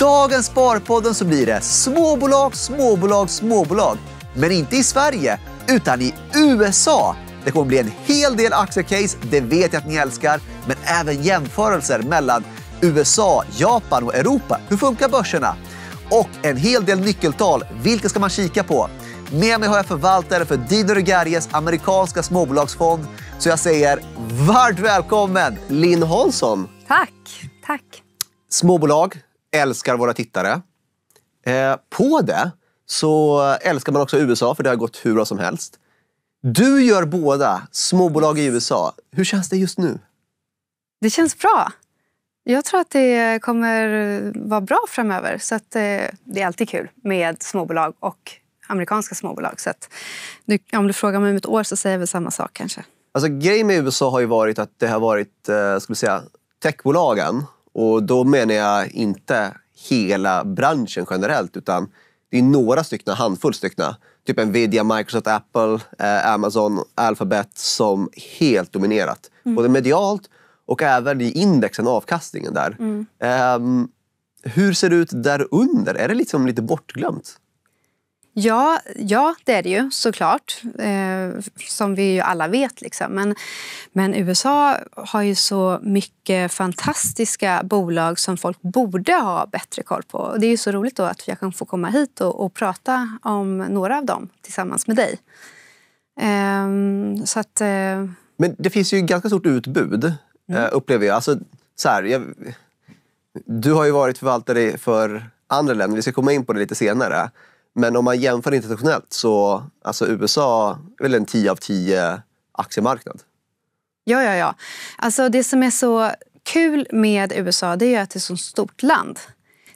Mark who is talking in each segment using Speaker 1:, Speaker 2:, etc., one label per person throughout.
Speaker 1: dagens Sparpodden så blir det småbolag, småbolag, småbolag. Men inte i Sverige, utan i USA. Det kommer bli en hel del aktiecase, det vet jag att ni älskar, men även jämförelser mellan USA, Japan och Europa. Hur funkar börserna? Och en hel del nyckeltal. Vilka ska man kika på? Med mig har jag förvaltare för Dino Regaries amerikanska småbolagsfond. Så jag säger varmt välkommen Linn Hansson. Tack, tack. Småbolag, älskar våra tittare. Eh, på det så älskar man också USA, för det har gått hur bra som helst. Du gör båda, småbolag i USA. Hur känns det just nu? Det känns bra.
Speaker 2: Jag tror att det kommer vara bra framöver. Så att, eh, det är alltid kul med småbolag och amerikanska småbolag. Så att, nu, om du frågar mig om ett år så säger jag väl samma
Speaker 1: sak kanske. Alltså, grejen med USA har ju varit att det har varit eh, vi säga, techbolagen och då menar jag inte hela branschen generellt, utan det är några stycken, handfull stycken. Typ Nvidia, Microsoft, Apple, eh, Amazon, Alphabet som helt dominerat. Mm. Både medialt och även i indexen, avkastningen där. Mm. Um, hur ser det ut där under? Är det liksom lite bortglömt?
Speaker 2: Ja, ja, det är det ju såklart, eh, som vi ju alla vet. Liksom. Men, men USA har ju så mycket fantastiska bolag som folk borde ha bättre koll på. Och det är ju så roligt då att jag kan få komma hit och, och prata om några av dem tillsammans med dig. Eh, så att, eh...
Speaker 1: Men det finns ju ganska stort utbud, eh, mm. upplever jag. Alltså, så här, jag. Du har ju varit förvaltare för andra länder, vi ska komma in på det lite senare. Men om man jämför internationellt så alltså USA är väl en 10 av 10 aktiemarknad.
Speaker 2: Ja, ja, ja. Alltså det som är så kul med USA det är att det är ett så stort land.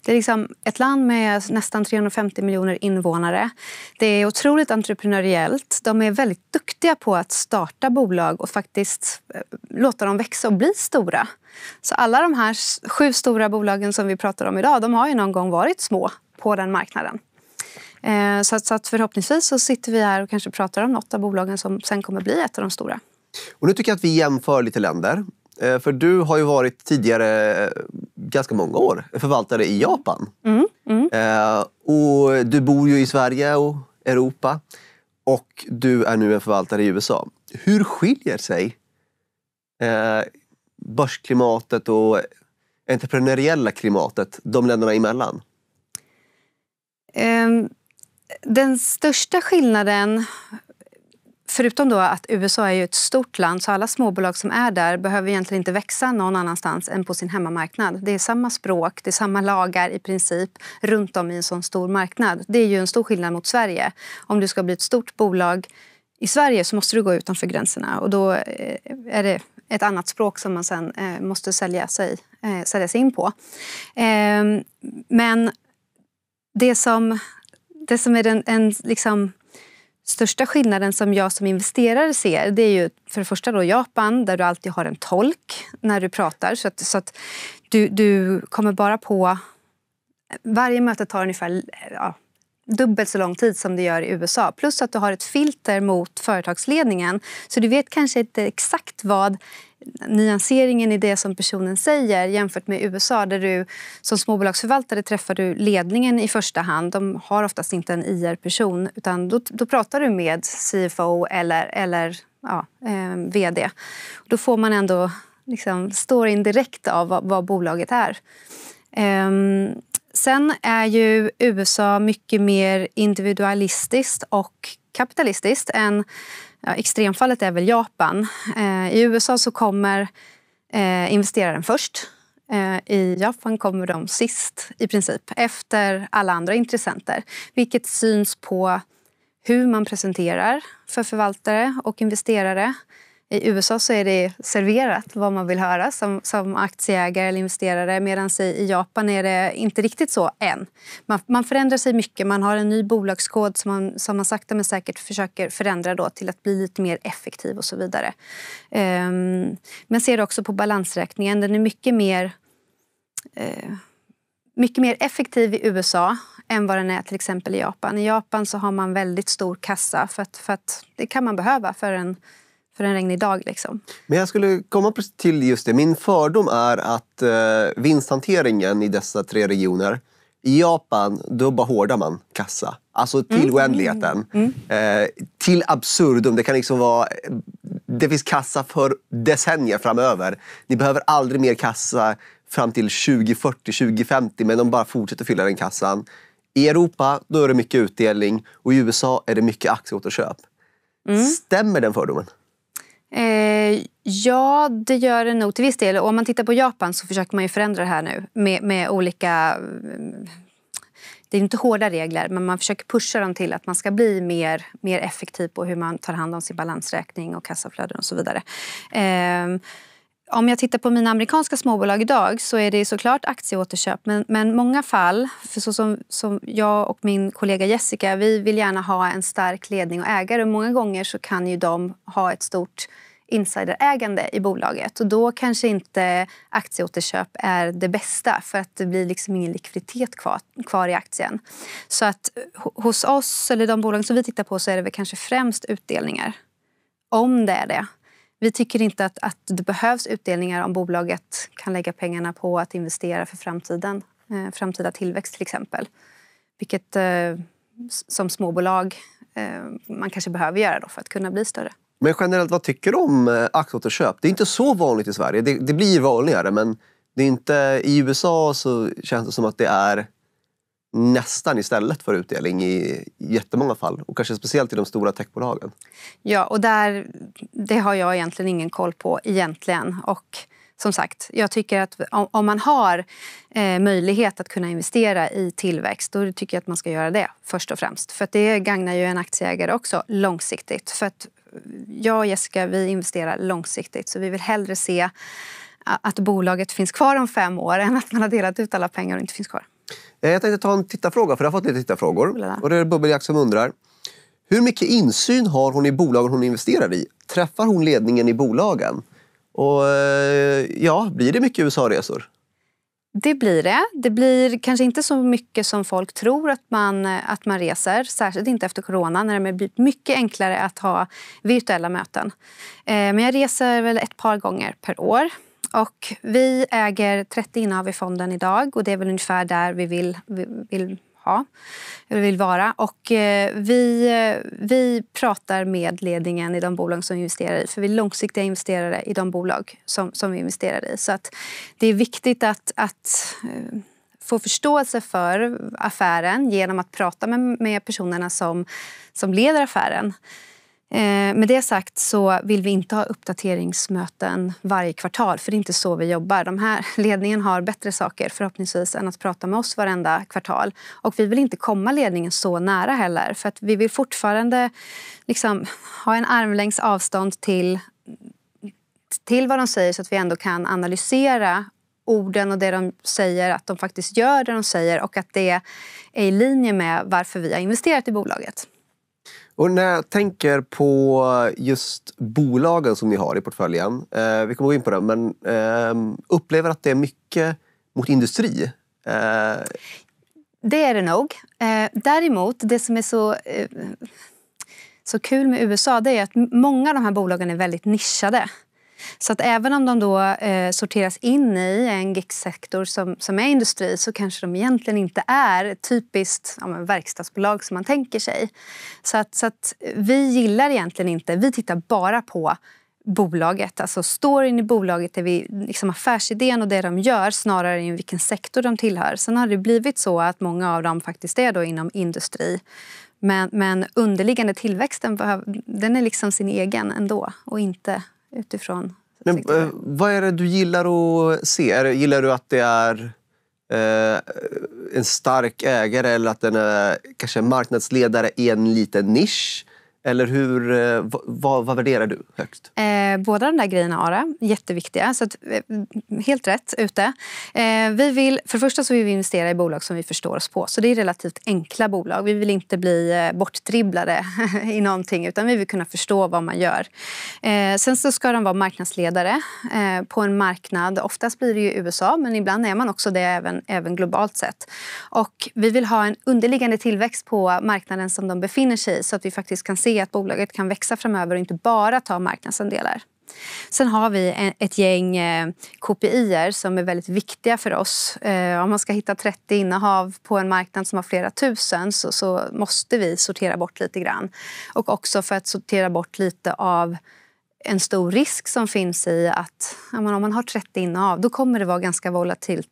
Speaker 2: Det är liksom ett land med nästan 350 miljoner invånare. Det är otroligt entreprenöriellt. De är väldigt duktiga på att starta bolag och faktiskt eh, låta dem växa och bli stora. Så alla de här sju stora bolagen som vi pratar om idag, de har ju någon gång varit små på den marknaden. Eh, så, att, så att förhoppningsvis så sitter vi här och kanske pratar om något av bolagen som sen kommer bli ett av de stora.
Speaker 1: Och nu tycker jag att vi jämför lite länder. Eh, för du har ju varit tidigare, eh, ganska många år, förvaltare i Japan.
Speaker 2: Mm, mm.
Speaker 1: och du bor ju i Sverige och Europa. Och du är nu en förvaltare i USA. Hur skiljer sig börsklimatet och entreprenöriella klimatet de länderna emellan?
Speaker 2: Um, den största skillnaden Förutom då att USA är ett stort land, så alla småbolag som är där behöver egentligen inte växa någon annanstans än på sin hemmamarknad. Det är samma språk, det är samma lagar i princip runt om i en sån stor marknad. Det är ju en stor skillnad mot Sverige. Om du ska bli ett stort bolag i Sverige så måste du gå utanför gränserna och då eh, är det ett annat språk som man sen eh, måste sälja sig, eh, sälja sig in på. Ehm, men det som det som är den, en, liksom, största skillnaden som jag som investerare ser det är ju för det första då Japan där du alltid har en tolk när du pratar. Så att, så att du, du kommer bara på... Varje möte tar ungefär ja, dubbelt så lång tid som det gör i USA. Plus att du har ett filter mot företagsledningen. Så du vet kanske inte exakt vad nyanseringen i det som personen säger jämfört med USA där du som småbolagsförvaltare träffar du ledningen i första hand. De har oftast inte en IR-person utan då, då, pratar du med CFO eller, eller ja, eh, vd. Då får man ändå liksom storyn direkt av vad, vad bolaget är. Um, Sen är ju USA mycket mer individualistiskt och kapitalistiskt än ja, extremfallet är väl Japan. Eh, I USA så kommer eh, investeraren först. Eh, I Japan kommer de sist, i princip, efter alla andra intressenter. Vilket syns på hur man presenterar för förvaltare och investerare. I USA så är det serverat vad man vill höra som, som aktieägare eller investerare medan i, Japan är det inte riktigt så än. Man, man, förändrar sig mycket. Man har en ny bolagskod som man, som man sakta men säkert försöker förändra då till att bli lite mer effektiv och så vidare. Um, men ser också på balansräkningen. Den är mycket mer, uh, mycket mer effektiv i USA än vad den är till exempel i Japan. I Japan så har man väldigt stor kassa för att, för att det kan man behöva för en för en regnig dag. Liksom.
Speaker 1: Men jag skulle komma till just det. Min fördom är att eh, vinsthanteringen i dessa tre regioner i Japan, då bara hårdar man kassa. Alltså till mm. oändligheten. Mm. Eh, till absurdum. Det kan liksom vara... Eh, det finns kassa för decennier framöver. Ni behöver aldrig mer kassa fram till 2040, 2050. Men de bara fortsätter fylla den kassan. I Europa, då är det mycket utdelning. Och i USA är det mycket aktieåterköp. Mm. Stämmer den fördomen?
Speaker 2: Eh, ja, det gör det nog till viss del. Och om man tittar på Japan så försöker man ju förändra det här nu med, med olika... Det är inte hårda regler, men man försöker pusha dem till att man ska bli mer, mer effektiv på hur man tar hand om sin balansräkning och kassaflöden och så vidare. Eh, om jag tittar på mina amerikanska småbolag idag så är det såklart aktieåterköp. Men, men många fall, för så som, som jag och min kollega Jessica, vi vill gärna ha en stark ledning och ägare. Och många gånger så kan ju de ha ett stort insiderägande i bolaget. Och då kanske inte aktieåterköp är det bästa för att det blir liksom ingen likviditet kvar, kvar i aktien. Så att hos oss, eller de bolag som vi tittar på, så är det väl kanske främst utdelningar. Om det är det. Vi tycker inte att, att det behövs utdelningar om bolaget kan lägga pengarna på att investera för framtiden, eh, framtida tillväxt till exempel. Vilket eh, som småbolag eh, man kanske behöver göra då för att kunna bli större.
Speaker 1: Men generellt, vad tycker du om eh, aktieåterköp? Det är inte så vanligt i Sverige. Det, det blir vanligare, men det är inte, i USA så känns det som att det är nästan istället för utdelning i jättemånga fall. Och kanske speciellt i de stora techbolagen.
Speaker 2: Ja, och där, det har jag egentligen ingen koll på egentligen. Och som sagt, jag tycker att om man har eh, möjlighet att kunna investera i tillväxt då tycker jag att man ska göra det först och främst. För det gagnar ju en aktieägare också långsiktigt. För att jag och Jessica vi investerar långsiktigt så vi vill hellre se att bolaget finns kvar om fem år än att man har delat ut alla pengar och inte finns kvar.
Speaker 1: Eh, jag tänkte ta en tittarfråga, för jag har fått lite tittarfrågor. Och det är Bubbeljack som undrar. Hur mycket insyn har hon i bolagen hon investerar i? Träffar hon ledningen i bolagen? Och eh, ja, blir det mycket USA-resor?
Speaker 2: Det blir det. Det blir kanske inte så mycket som folk tror att man, att man reser. Särskilt inte efter corona när det blir mycket enklare att ha virtuella möten. Eh, men jag reser väl ett par gånger per år. Och vi äger 30 innehav i fonden idag och det är väl ungefär där vi vill, vill ha, eller vill vara. Och eh, vi, eh, vi pratar med ledningen i de bolag som vi investerar i. För vi är långsiktiga investerare i de bolag som, som vi investerar i. Så att det är viktigt att, att eh, få förståelse för affären genom att prata med, med personerna som, som leder affären. Eh, med det sagt så vill vi inte ha uppdateringsmöten varje kvartal för det är inte så vi jobbar. De här ledningen har bättre saker förhoppningsvis än att prata med oss varenda kvartal. Och vi vill inte komma ledningen så nära heller för att vi vill fortfarande liksom ha en armlängds avstånd till, till vad de säger så att vi ändå kan analysera orden och det de säger, att de faktiskt gör det de säger och att det är i linje med varför vi har investerat i bolaget.
Speaker 1: Och när jag tänker på just bolagen som ni har i portföljen. Eh, vi kommer gå in på det, men eh, upplever att det är mycket mot industri? Eh.
Speaker 2: Det är det nog. Eh, däremot, det som är så, eh, så kul med USA det är att många av de här bolagen är väldigt nischade. Så att även om de då eh, sorteras in i en GIX-sektor som, som är industri så kanske de egentligen inte är ett typiskt ja, verkstadsbolag som man tänker sig. Så att, så att vi gillar egentligen inte, vi tittar bara på bolaget. Alltså storyn i bolaget är vi, liksom affärsidén och det de gör snarare än vilken sektor de tillhör. Sen har det blivit så att många av dem faktiskt är då inom industri. Men, men underliggande tillväxten den är liksom sin egen ändå och inte utifrån.
Speaker 1: Men, eh, vad är det du gillar att se? Gillar du att det är eh, en stark ägare eller att den är kanske marknadsledare i en liten nisch? Eller hur, eh, vad, vad värderar du högst?
Speaker 2: Eh, båda de där grejerna, Ara, jätteviktiga. Så att, eh, helt rätt ute. Eh, vi vill, för det första så vill vi investera i bolag som vi förstår oss på. Så det är relativt enkla bolag. Vi vill inte bli eh, bortdribblade i någonting utan vi vill kunna förstå vad man gör. Eh, sen så ska de vara marknadsledare på en marknad. Oftast blir det ju USA men ibland är man också det även, även globalt sett. Och vi vill ha en underliggande tillväxt på marknaden som de befinner sig i så att vi faktiskt kan se att bolaget kan växa framöver och inte bara ta marknadsandelar. Sen har vi ett gäng eh, KPI som är väldigt viktiga för oss. Eh, om man ska hitta 30 innehav på en marknad som har flera tusen så, så måste vi sortera bort lite grann. Och också för att sortera bort lite av en stor risk som finns i att om man har 30 innehav då kommer det vara ganska volatilt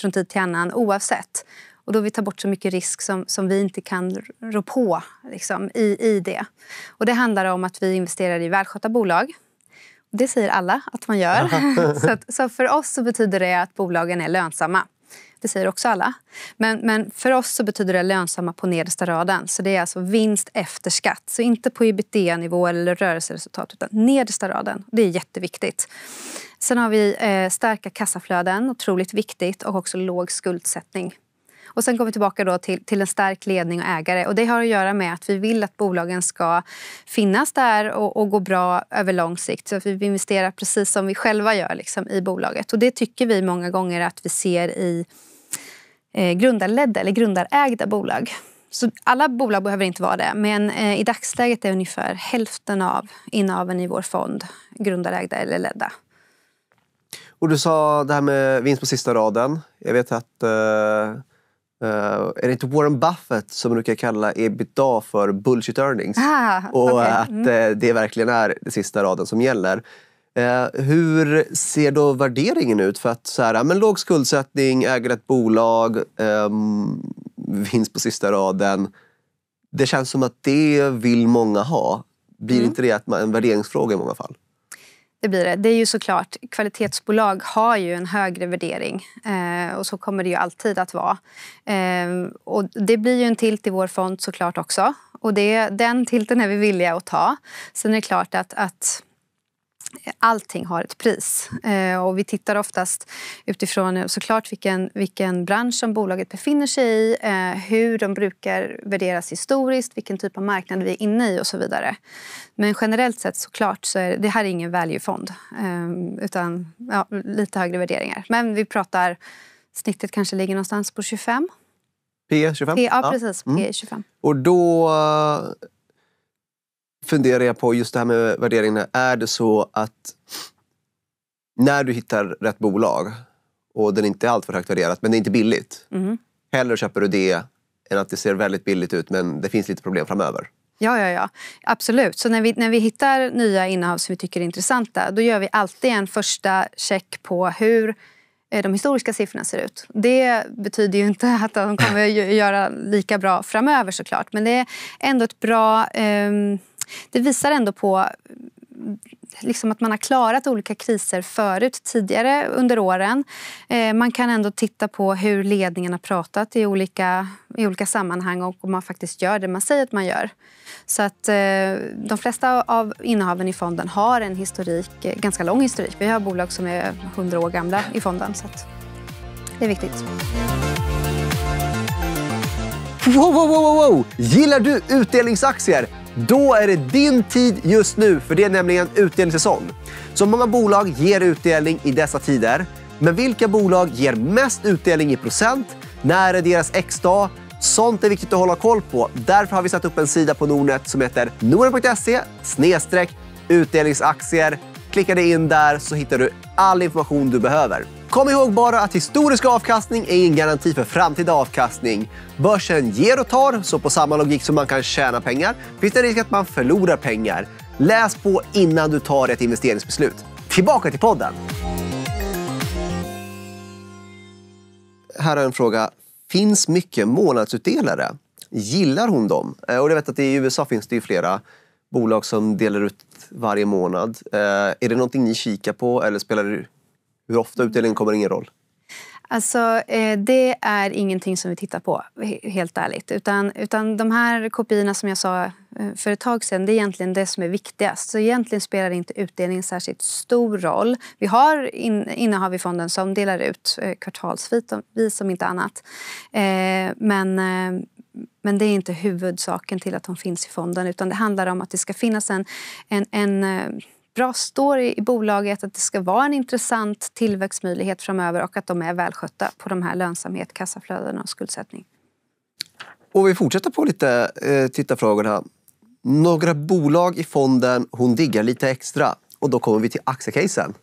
Speaker 2: från tid till annan oavsett. Och då vill vi ta bort så mycket risk som, som vi inte kan rå på liksom, i, i det. Och det handlar om att vi investerar i välskötta bolag. Det säger alla att man gör. så, att, så, för oss så betyder det att bolagen är lönsamma. Det säger också alla. Men, men för oss så betyder det lönsamma på nedersta raden. Så det är alltså vinst efter skatt. Så inte på ebitda-nivå eller rörelseresultat utan nedersta raden. Det är jätteviktigt. Sen har vi eh, starka kassaflöden, otroligt viktigt, och också låg skuldsättning. Och sen går vi tillbaka då till, till en stark ledning och ägare. Och det har att göra med att vi vill att bolagen ska finnas där och, och gå bra över lång sikt. Så att vi investerar precis som vi själva gör liksom, i bolaget. Och det tycker vi många gånger att vi ser i eh, grundarledda eller grundarägda bolag. Så alla bolag behöver inte vara det, men eh, i dagsläget är ungefär hälften av inaven i vår fond grundarägda eller ledda.
Speaker 1: Och du sa det här med vinst på sista raden. Jag vet att eh Uh, är det inte Warren Buffett som brukar kalla ebitda för bullshit earnings? Ah, och okay. att uh, det verkligen är den sista raden som gäller. Uh, hur ser då värderingen ut? För att så här, men låg skuldsättning, äger ett bolag, um, vinst på sista raden. Det känns som att det vill många ha. Blir mm. inte det en värderingsfråga i många fall?
Speaker 2: Det blir det. Det är ju såklart, kvalitetsbolag har ju en högre värdering eh, och så kommer det ju alltid att vara. Eh, och det blir ju en tilt i vår fond såklart också och det, den tilten är vi villiga att ta. Sen är det klart att, att allting har ett pris. Eh, och vi tittar oftast utifrån såklart vilken, vilken bransch som bolaget befinner sig i, eh, hur de brukar värderas historiskt, vilken typ av marknad vi är inne i och så vidare. Men generellt sett såklart så är det här är ingen valuefond eh, utan ja, lite högre värderingar. Men vi pratar, snittet kanske ligger någonstans på 25.
Speaker 1: P 25? P, ja, precis. Ja. Mm. P 25. Och då funderar jag på just det här med värderingarna. Är det så att när du hittar rätt bolag och den inte är alltför högt värderat, men det är inte billigt. Mm. Hellre köper du det än att det ser väldigt billigt ut men det finns lite problem framöver.
Speaker 2: Ja, ja, ja. Absolut. Så när vi, när vi hittar nya innehav som vi tycker är intressanta då gör vi alltid en första check på hur eh, de historiska siffrorna ser ut. Det betyder ju inte att de kommer göra lika bra framöver såklart. Men det är ändå ett bra um det visar ändå på mm, liksom att man har klarat olika kriser förut, tidigare under åren. Eh, man kan ändå titta på hur ledningen har pratat i olika, i olika sammanhang och om man faktiskt gör det man säger att man gör. Så att eh, de flesta av innehaven i fonden har en historik, eh, ganska lång historik. Vi har bolag som är 100 år gamla i fonden. Så det är viktigt.
Speaker 1: Wow, wow, wow, wow! Gillar du utdelningsaktier? Då är det din tid just nu, för det är nämligen utdelningssäsong. Så många bolag ger utdelning i dessa tider. Men vilka bolag ger mest utdelning i procent? När är deras X-dag? Sånt är viktigt att hålla koll på. Därför har vi satt upp en sida på Nordnet som heter nordnet.se utdelningsaktier Klicka dig in där så hittar du all information du behöver. Kom ihåg bara att historisk avkastning är ingen garanti för framtida avkastning. Börsen ger och tar, så på samma logik som man kan tjäna pengar finns det risk att man förlorar pengar. Läs på innan du tar ett investeringsbeslut. Tillbaka till podden. Här är en fråga. Finns mycket månadsutdelare? Gillar hon dem? Eh, och jag vet att i USA finns det flera bolag som delar ut varje månad. Eh, är det någonting ni kikar på eller spelar det, hur ofta utdelningen kommer ingen roll?
Speaker 2: Alltså, eh, det är ingenting som vi tittar på, helt ärligt. Utan, utan de här kopiorna som jag sa eh, för ett tag sedan, det är egentligen det som är viktigast. Så egentligen spelar inte utdelningen särskilt stor roll. Vi har in, innehav i fonden som delar ut eh, kvartalsvis, om, inte annat. Eh, men eh, men det är inte huvudsaken till att de finns i fonden utan det handlar om att det ska finnas en, en, en eh, bra story i bolaget, att det ska vara en intressant tillväxtmöjlighet framöver och att de är välskötta på de här lönsamhet, kassaflöden och skuldsättning.
Speaker 1: Och vi fortsätter på lite eh, tittarfrågorna. Några bolag i fonden hon diggar lite extra. Och då kommer vi till aktiecasen.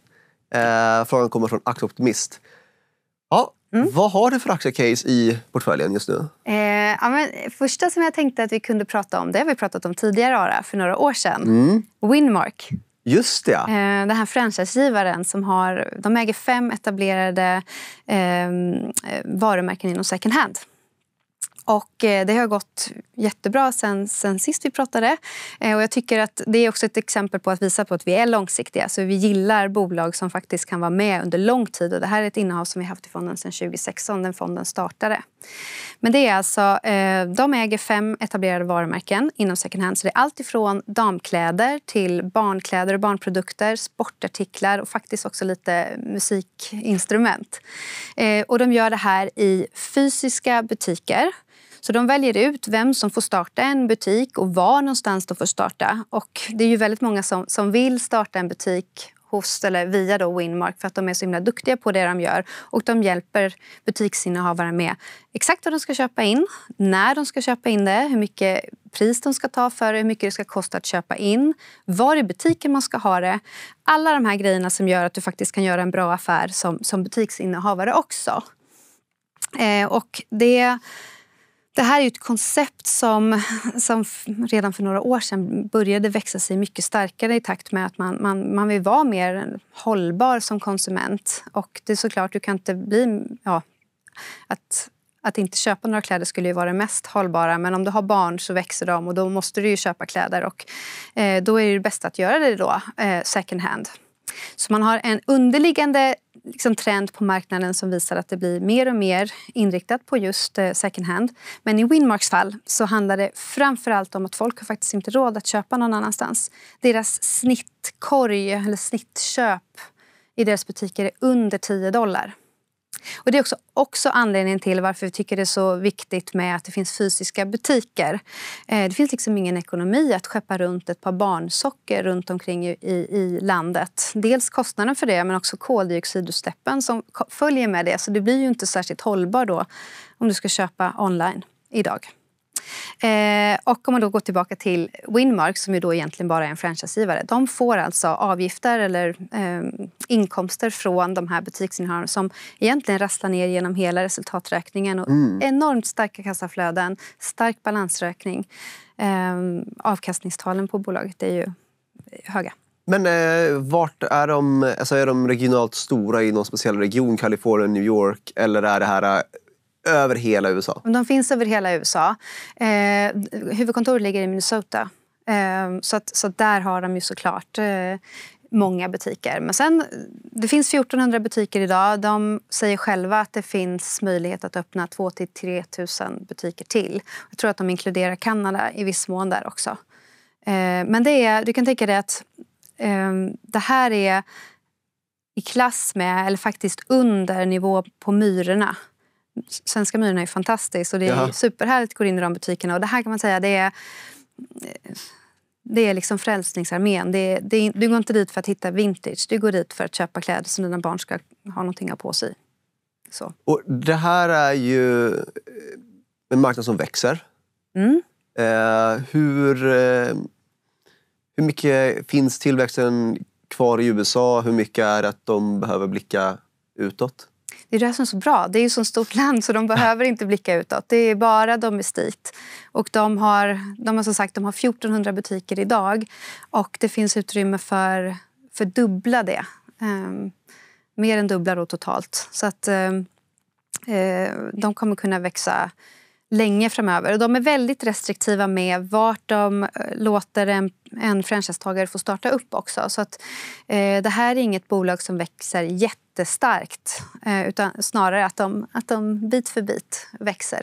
Speaker 1: Eh, frågan kommer från Aktieoptimist. Ja, Mm. Vad har du för aktiecase i portföljen just nu?
Speaker 2: Eh, ja, men, första som jag tänkte att vi kunde prata om, det har vi pratat om tidigare Ara, för några år sedan. Mm. Winmark. Just det. Eh, den här franchisegivaren som har, de äger fem etablerade ehm, eh, varumärken inom second hand. Och eh, det har gått jättebra sen, sen sist vi pratade. Eh, och jag tycker att Det är också ett exempel på att visa på att vi är långsiktiga. Så Vi gillar bolag som faktiskt kan vara med under lång tid. Och det här är ett innehav som vi haft i fonden sedan 2016, den fonden startade. Men det är alltså, eh, De äger fem etablerade varumärken inom second hand. Så det är allt ifrån damkläder till barnkläder och barnprodukter, sportartiklar och faktiskt också lite musikinstrument. Och De gör det här i fysiska butiker så de väljer ut vem som får starta en butik och var någonstans de får starta. Och det är ju väldigt många som, som vill starta en butik hos, eller via då Winmark för att de är så himla duktiga på det de gör. Och de hjälper butiksinnehavare med exakt vad de ska köpa in, när de ska köpa in det, hur mycket pris de ska ta för det, hur mycket det ska kosta att köpa in, var i butiken man ska ha det. Alla de här grejerna som gör att du faktiskt kan göra en bra affär som, som butiksinnehavare också. Eh, och det det här är ett koncept som, som redan för några år sedan började växa sig mycket starkare i takt med att man, man, man vill vara mer hållbar som konsument. Och det är såklart, du kan inte bli... Ja, att, att inte köpa några kläder skulle ju vara det mest hållbara men om du har barn så växer de och då måste du ju köpa kläder. Och, eh, då är det bäst att göra det då, eh, second hand. Så man har en underliggande liksom, trend på marknaden som visar att det blir mer och mer inriktat på just eh, second hand. Men i Winmarks fall så handlar det framförallt om att folk har faktiskt inte råd att köpa någon annanstans. Deras snittkorg, eller snittköp, i deras butiker är under 10 dollar. Och det är också, också anledningen till varför vi tycker det är så viktigt med att det finns fysiska butiker. Eh, det finns liksom ingen ekonomi att skeppa runt ett par barnsocker runt omkring i, i landet. Dels kostnaden för det, men också koldioxidutsläppen som följer med det. Så det blir ju inte särskilt hållbart då om du ska köpa online idag. Eh, och om man då går tillbaka till Winmark, som ju då egentligen bara är en franchisegivare. De får alltså avgifter eller eh, inkomster från de här butiksinnehavarna som egentligen rasslar ner genom hela resultaträkningen. Och mm. Enormt starka kassaflöden, stark balansräkning. Eh, avkastningstalen på bolaget är ju höga.
Speaker 1: Men eh, vart är de? Alltså är de regionalt stora i någon speciell region? Kalifornien, New York? Eller är det här eh, över hela USA?
Speaker 2: De finns över hela USA. Eh, huvudkontoret ligger i Minnesota. Eh, så, att, så där har de ju såklart eh, många butiker. Men sen, det finns 1400 butiker idag. De säger själva att det finns möjlighet att öppna 2 till 3 000 butiker till. Jag tror att de inkluderar Kanada i viss mån där också. Eh, men det är, du kan tänka dig att eh, det här är i klass med, eller faktiskt under, nivå på myrorna Svenska Myrorna är fantastisk och det är Jaha. superhärligt att gå in i de butikerna. Och det här kan man säga, det är, det är liksom Frälsningsarmén. Det det du går inte dit för att hitta vintage, du går dit för att köpa kläder som dina barn ska ha någonting att ha på sig.
Speaker 1: Så. Och det här är ju en marknad som växer. Mm. Eh, hur, eh, hur mycket finns tillväxten kvar i USA? Hur mycket är det att de behöver blicka utåt?
Speaker 2: Det är det som är så bra. Det är ju så stort land så de behöver inte blicka utåt. Det är bara domestikt. Och de har, de har som sagt de har 1400 butiker idag och det finns utrymme för, för dubbla det. Um, mer än dubbla då totalt. Så att um, de kommer kunna växa länge framöver. Och de är väldigt restriktiva med vart de eh, låter en, en franchisetagare få starta upp också. Så att, eh, det här är inget bolag som växer jätte jättestarkt eh, utan snarare att de, att de bit för bit växer.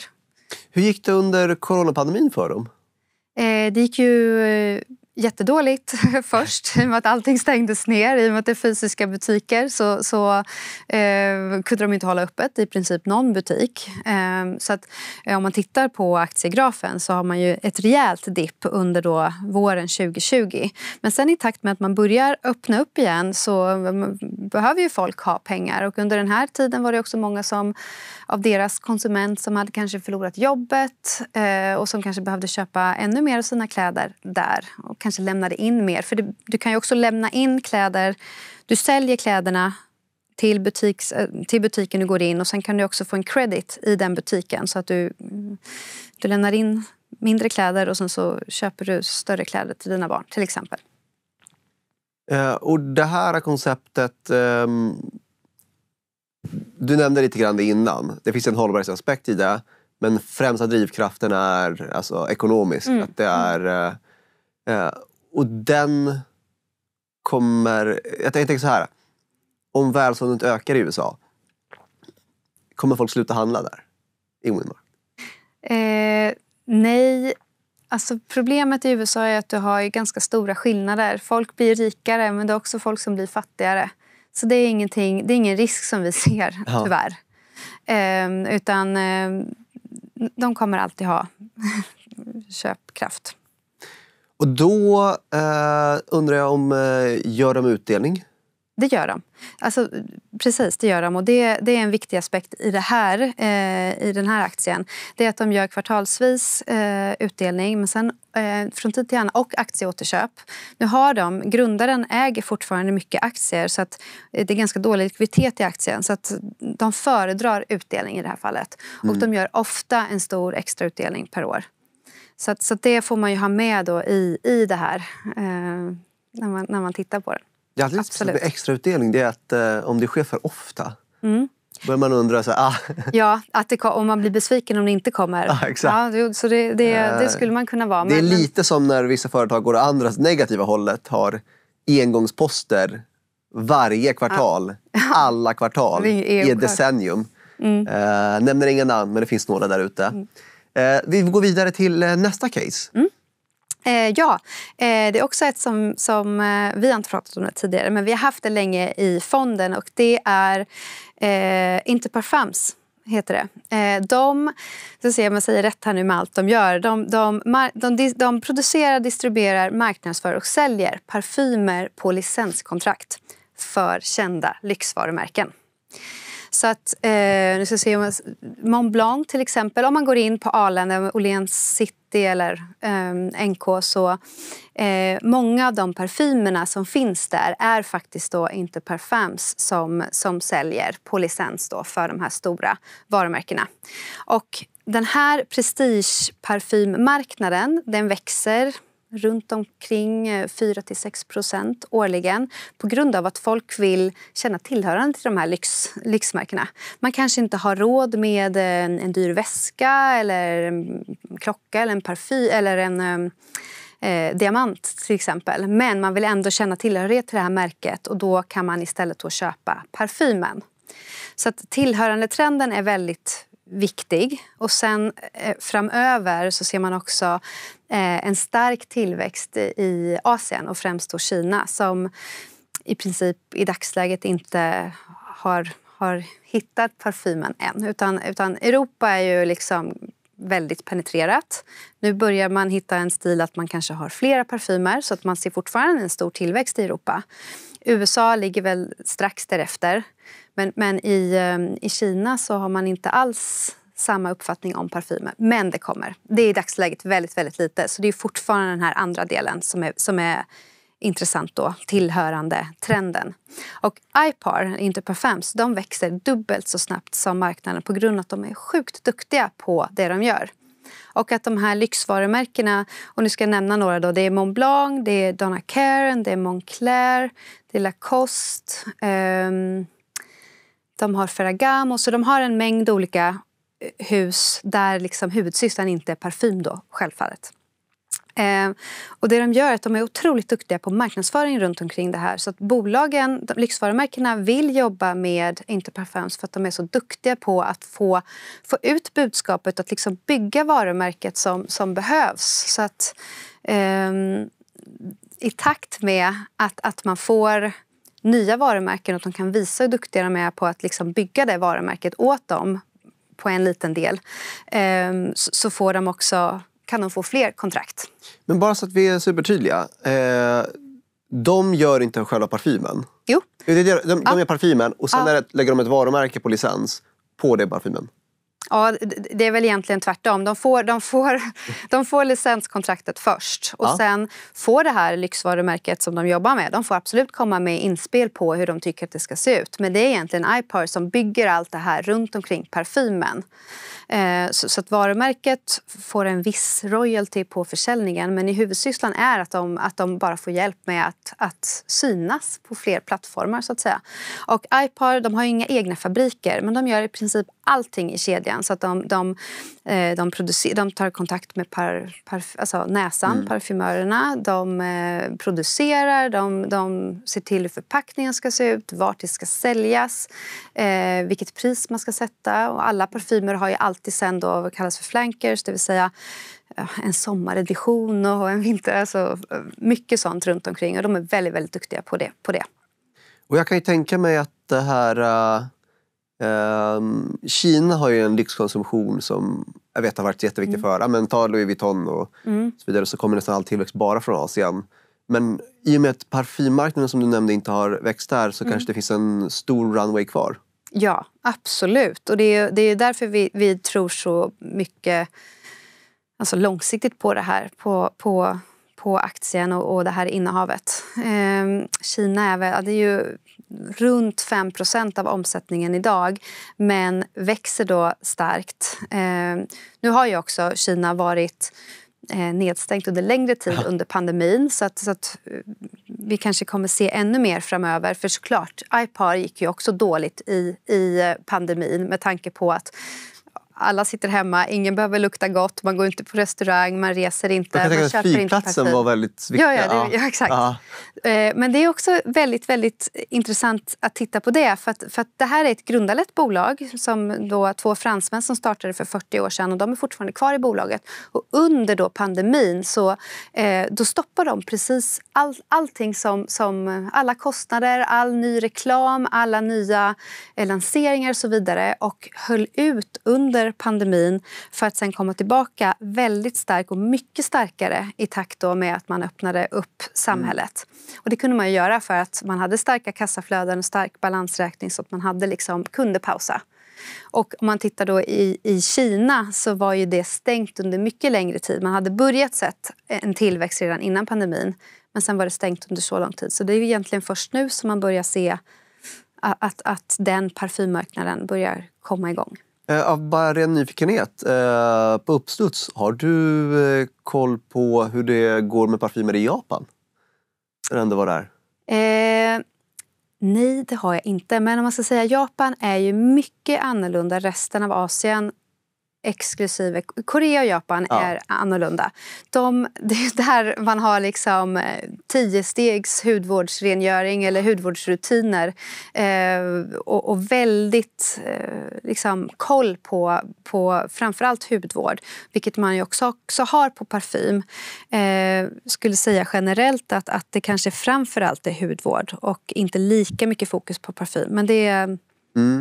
Speaker 1: Hur gick det under coronapandemin för dem?
Speaker 2: Eh, det gick ju eh, jättedåligt först i och med att allting stängdes ner. I och med att det är fysiska butiker så, så eh, kunde de inte hålla öppet i princip någon butik. Eh, så att, eh, om man tittar på aktiegrafen så har man ju ett rejält dipp under då våren 2020. Men sen i takt med att man börjar öppna upp igen så mm, behöver ju folk ha pengar. Och under den här tiden var det också många som, av deras konsument som hade kanske förlorat jobbet eh, och som kanske behövde köpa ännu mer av sina kläder där. Och kanske lämnade in mer. För du, du kan ju också lämna in kläder. Du säljer kläderna till, butiks, eh, till butiken du går in och sen kan du också få en credit i den butiken så att du, du lämnar in mindre kläder och sen så köper du större kläder till dina barn till exempel.
Speaker 1: Eh, och det här konceptet eh, du nämnde lite grann det innan. Det finns en hållbarhetsaspekt i det. Men främsta drivkraften är alltså, ekonomisk. Mm. Att det är, eh, Eh, och den kommer... Jag tänker så här. Om välståndet ökar i USA, kommer folk sluta handla där? I Winmark?
Speaker 2: Eh, nej. Alltså, problemet i USA är att du har ganska stora skillnader. Folk blir rikare, men det är också folk som blir fattigare. Så det är, ingenting, det är ingen risk som vi ser, ja. tyvärr. Eh, utan eh, de kommer alltid ha köpkraft.
Speaker 1: Och då eh, undrar jag om, eh, gör de utdelning?
Speaker 2: Det gör de. Alltså, precis, det gör de. Och det, det är en viktig aspekt i, det här, eh, i den här aktien. Det är att de gör kvartalsvis eh, utdelning, men sen eh, från tid till annan, och aktieåterköp. Nu har de, grundaren äger fortfarande mycket aktier så att eh, det är ganska dålig likviditet i aktien. Så att de föredrar utdelning i det här fallet. Och mm. de gör ofta en stor extra utdelning per år. Så, att, så att det får man ju ha med då i, i det här eh, när, man, när man tittar på det.
Speaker 1: Det är alltid Absolut. med extrautdelning det är att eh, om det sker för ofta mm. börjar man undra. Så, ah.
Speaker 2: Ja, att det, om man blir besviken om det inte kommer. Ah, exakt. Ja, så det, det, det eh, skulle man kunna vara. det är lite
Speaker 1: som när vissa företag går åt andra negativa hållet. Har engångsposter varje kvartal, ah. alla kvartal i ett decennium. Mm. Eh, nämner inga namn, men det finns några där ute. Mm. Eh, vi går vidare till eh, nästa case. Mm.
Speaker 2: Eh, ja, eh, det är också ett som, som eh, vi har inte pratat om tidigare men vi har haft det länge i fonden och det är eh, Interparfums. Heter det. Eh, de, så ser jag, man säger rätt här nu med allt de gör. De, de, de, de producerar, distribuerar, marknadsför och säljer parfymer på licenskontrakt för kända lyxvarumärken. Så att, eh, nu ska se Mont Blanc till exempel, om man går in på Arlanda, Åhléns City eller eh, NK så eh, många av de parfymerna som finns där är faktiskt då inte parfyms som, som säljer på licens då för de här stora varumärkena. Och den här prestigeparfymmarknaden den växer runt omkring 4-6 eh, procent årligen på grund av att folk vill känna tillhörande till de här lyx, lyxmärkena. Man kanske inte har råd med en, en dyr väska, eller en klocka eller en parfym eller en eh, eh, diamant, till exempel. Men man vill ändå känna tillhörighet till det här märket och då kan man istället då köpa parfymen. Så att tillhörandetrenden är väldigt viktig. Och sen eh, framöver så ser man också eh, en stark tillväxt i Asien och främst då Kina som i princip i dagsläget inte har, har hittat parfymen än. Utan, utan Europa är ju liksom väldigt penetrerat. Nu börjar man hitta en stil att man kanske har flera parfymer så att man ser fortfarande en stor tillväxt i Europa. USA ligger väl strax därefter. Men, men i, ehm, i Kina så har man inte alls samma uppfattning om parfymer. Men det kommer. Det är i dagsläget väldigt, väldigt lite. Så det är fortfarande den här andra delen som är, som är intressant då, tillhörande trenden. Och iPar, inte de växer dubbelt så snabbt som marknaden på grund av att de är sjukt duktiga på det de gör. Och att de här lyxvarumärkena, och nu ska jag nämna några då, det är Montblanc, det är Donna Karen, det är Montclair, det är Lacoste, um, de har Ferragamo, så de har en mängd olika eh, hus där liksom huvudsysslan inte är parfym då, självfallet. Ehm, och det de gör är att de är otroligt duktiga på marknadsföring runt omkring det här. Så att bolagen, lyxvarumärkena vill jobba med Interparfums för att de är så duktiga på att få, få ut budskapet, att liksom bygga varumärket som, som behövs. Så att eh, i takt med att, att man får nya varumärken och att de kan visa hur duktiga de är på att liksom bygga det varumärket åt dem på en liten del, eh, så, så får de också kan de få fler kontrakt.
Speaker 1: Men bara så att vi är supertydliga. Eh, de gör inte själva parfymen? Jo. De, de, de ja. gör parfymen och sen ja. lägger de ett varumärke på licens på den parfymen?
Speaker 2: Ja, det är väl egentligen tvärtom. De får, de får, de får licenskontraktet först och ja. sen får det här lyxvarumärket som de jobbar med, de får absolut komma med inspel på hur de tycker att det ska se ut. Men det är egentligen iPar som bygger allt det här runt omkring parfymen. Eh, så att varumärket får en viss royalty på försäljningen men i huvudsysslan är att de, att de bara får hjälp med att, att synas på fler plattformar. så att säga. Och iPar de har inga egna fabriker men de gör i princip allting i kedjan näsan. Så att de, de, eh, de, producer, de tar kontakt med par, parf, alltså näsan, mm. parfymörerna. De eh, producerar, de, de ser till hur förpackningen ska se ut, vart det ska säljas, eh, vilket pris man ska sätta. Och alla parfymer har ju alltid sen då vad kallas för flankers, det vill säga eh, en sommaredition och en vinter... Alltså mycket sånt runt omkring och de är väldigt, väldigt duktiga på det. På det.
Speaker 1: Och jag kan ju tänka mig att det här Ehm, Kina har ju en lyxkonsumtion som jag vet har varit jätteviktig mm. för. Men ta Louis Vuitton och mm. så vidare så kommer nästan all tillväxt bara från Asien. Men i och med att parfymmarknaden som du nämnde inte har växt där så mm. kanske det finns en stor runway kvar.
Speaker 2: Ja, absolut. Och det är, det är därför vi, vi tror så mycket alltså långsiktigt på det här. På, på på aktien och, och det här innehavet. Eh, Kina är, väl, det är ju runt 5 av omsättningen idag men växer då starkt. Eh, nu har ju också Kina varit eh, nedstängt under längre tid under pandemin så att, så att, eh, vi kanske kommer se ännu mer framöver. För såklart, Ipar gick ju också dåligt i, i eh, pandemin med tanke på att alla sitter hemma, ingen behöver lukta gott, man går inte på restaurang, man reser inte. Jag kan tänka att flygplatsen var väldigt viktig. Ja, ja, det, ja exakt. Ja. Eh, men det är också väldigt, väldigt intressant att titta på det. För att, för att det här är ett grundarlett bolag som då två fransmän som startade för 40 år sedan och de är fortfarande kvar i bolaget. Och under då pandemin så eh, då stoppar de precis all, allting som, som alla kostnader, all ny reklam, alla nya eh, lanseringar och så vidare och höll ut under pandemin för att sen komma tillbaka väldigt stark och mycket starkare i takt då med att man öppnade upp samhället. Mm. Och det kunde man göra för att man hade starka kassaflöden och stark balansräkning så att man hade liksom, kunde pausa. Och om man tittar då i, i Kina så var ju det stängt under mycket längre tid. Man hade börjat se en tillväxt redan innan pandemin men sen var det stängt under så lång tid. Så det är ju egentligen först nu som man börjar se att, att den parfymmarknaden börjar komma igång.
Speaker 1: Eh, av bara ren nyfikenhet, eh, på uppstuds, har du eh, koll på hur det går med parfymer i Japan? När du var där.
Speaker 2: Eh, nej, det har jag inte. Men om man ska säga Japan är ju mycket annorlunda resten av Asien exklusive. Korea och Japan ja. är annorlunda. De, det är där man har liksom eh, tio stegs hudvårdsrengöring eller hudvårdsrutiner eh, och, och, väldigt eh, liksom koll på, på framförallt hudvård vilket man också, också har på parfym. Eh, skulle säga generellt att, att det kanske framförallt är hudvård och inte lika mycket fokus på parfym. Men det, mm.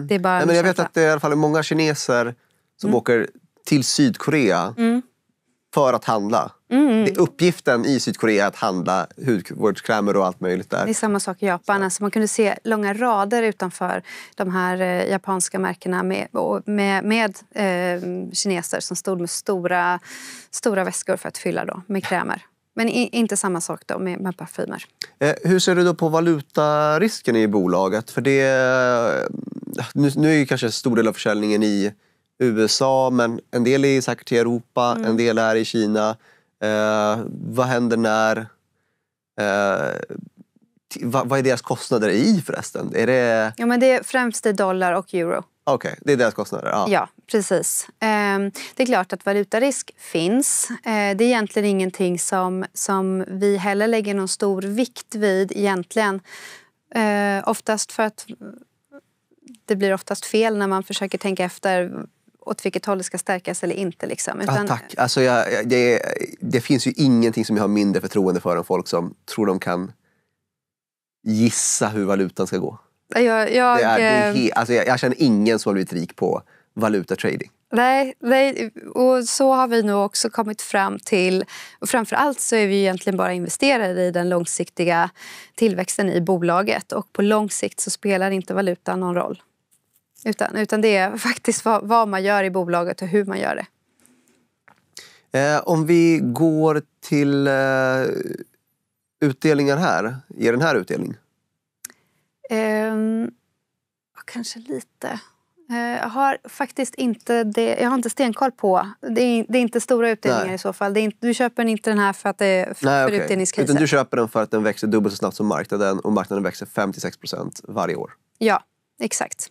Speaker 1: det är bara... Nej, men jag vet att det är i alla fall många kineser som mm. åker till Sydkorea mm. för att handla. Mm. Det är uppgiften i Sydkorea att handla hudvårdskrämer och allt möjligt där. Det
Speaker 2: är samma sak i Japan. Alltså man kunde se långa rader utanför de här eh, japanska märkena med, med, med eh, kineser som stod med stora, stora väskor för att fylla då, med krämer. Men i, inte samma sak då med, med parfymer.
Speaker 1: Eh, hur ser du då på valutarisken i bolaget? För det, eh, nu, nu är ju kanske en stor del av försäljningen i USA, men en del är säkert i Europa, mm. en del är i Kina. Eh, vad händer när... Eh, va, vad är deras kostnader i förresten? Är det...
Speaker 2: Ja, men det är främst i dollar och euro.
Speaker 1: Okej, okay, det är deras kostnader? Ja,
Speaker 2: ja precis. Eh, det är klart att valutarisk finns. Eh, det är egentligen ingenting som, som vi heller lägger någon stor vikt vid egentligen. Eh, oftast för att det blir oftast fel när man försöker tänka efter åt vilket håll det ska stärkas eller inte. Liksom. Ah, Utan... Ja,
Speaker 1: tack. Alltså jag, det, det, finns ju ingenting som jag har mindre förtroende för än folk som tror de kan gissa hur valutan ska gå.
Speaker 2: Jag, jag, det är, det är eh,
Speaker 1: alltså jag, jag känner ingen som har blivit rik på valutatrading.
Speaker 2: Nej, nej, och så har vi nog också kommit fram till. Och framförallt så är vi egentligen bara investerare i den långsiktiga tillväxten i bolaget och på lång sikt så spelar inte valutan någon roll. Utan, utan det är faktiskt vad, vad man gör i bolaget och hur man gör det.
Speaker 1: Eh, om vi går till eh, utdelningar här. Ger den här utdelning?
Speaker 2: Eh, kanske lite. Eh, jag har faktiskt inte, det, jag har inte stenkoll på. Det är, det är inte stora utdelningar Nej. i så fall. Inte, du köper inte den här för att det är för, Nej, för okay. utdelningskrisen. Utan du
Speaker 1: köper den för att den växer dubbelt så snabbt som marknaden och marknaden växer 5-6 procent varje år.
Speaker 2: Ja, exakt.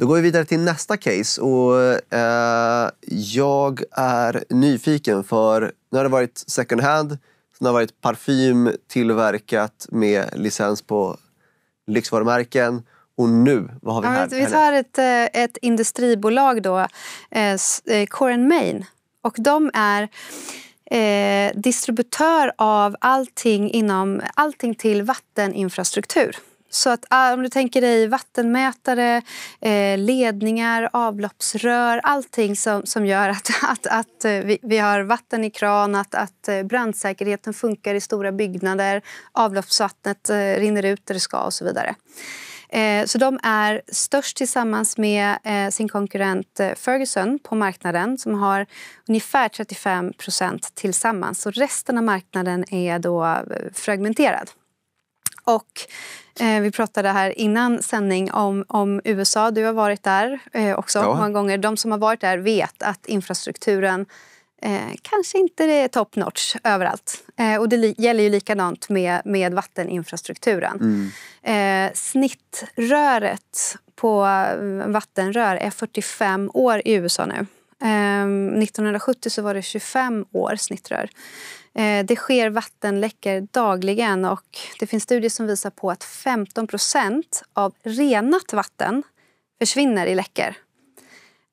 Speaker 1: Då går vi vidare till nästa case och eh, jag är nyfiken för nu har det varit second hand, sen har det varit parfym tillverkat med licens på lyxvarumärken och nu, vad har vi här? Ja, vi tar
Speaker 2: ett, eh, ett industribolag då, eh, eh Coren Main och de är eh, distributör av allting, inom, allting till vatteninfrastruktur. Så att ah, om du tänker dig vattenmätare, eh, ledningar, avloppsrör, allting som, som gör att, att, att eh, vi, vi har vatten i kran, att, att eh, brandsäkerheten funkar i stora byggnader, avloppsvattnet rinner ut där det ska och så vidare. Så de är störst tillsammans med sin konkurrent Ferguson på marknaden som har ungefär 35 procent tillsammans. Så resten av marknaden är då fragmenterad. Och eh, vi pratade här innan sändning om, om USA. Du har varit där eh, också ja. många gånger. De som har varit där vet att infrastrukturen eh, kanske inte är top notch överallt. Eh, och det gäller ju likadant med, med vatteninfrastrukturen. Mm. Eh, snittröret på eh, vattenrör är 45 år i USA nu. 1970 ehm, så var det 25 år snittrör. Eh, det sker vattenläckor dagligen och det finns studier som visar på att 15 procent av renat vatten försvinner i läckor.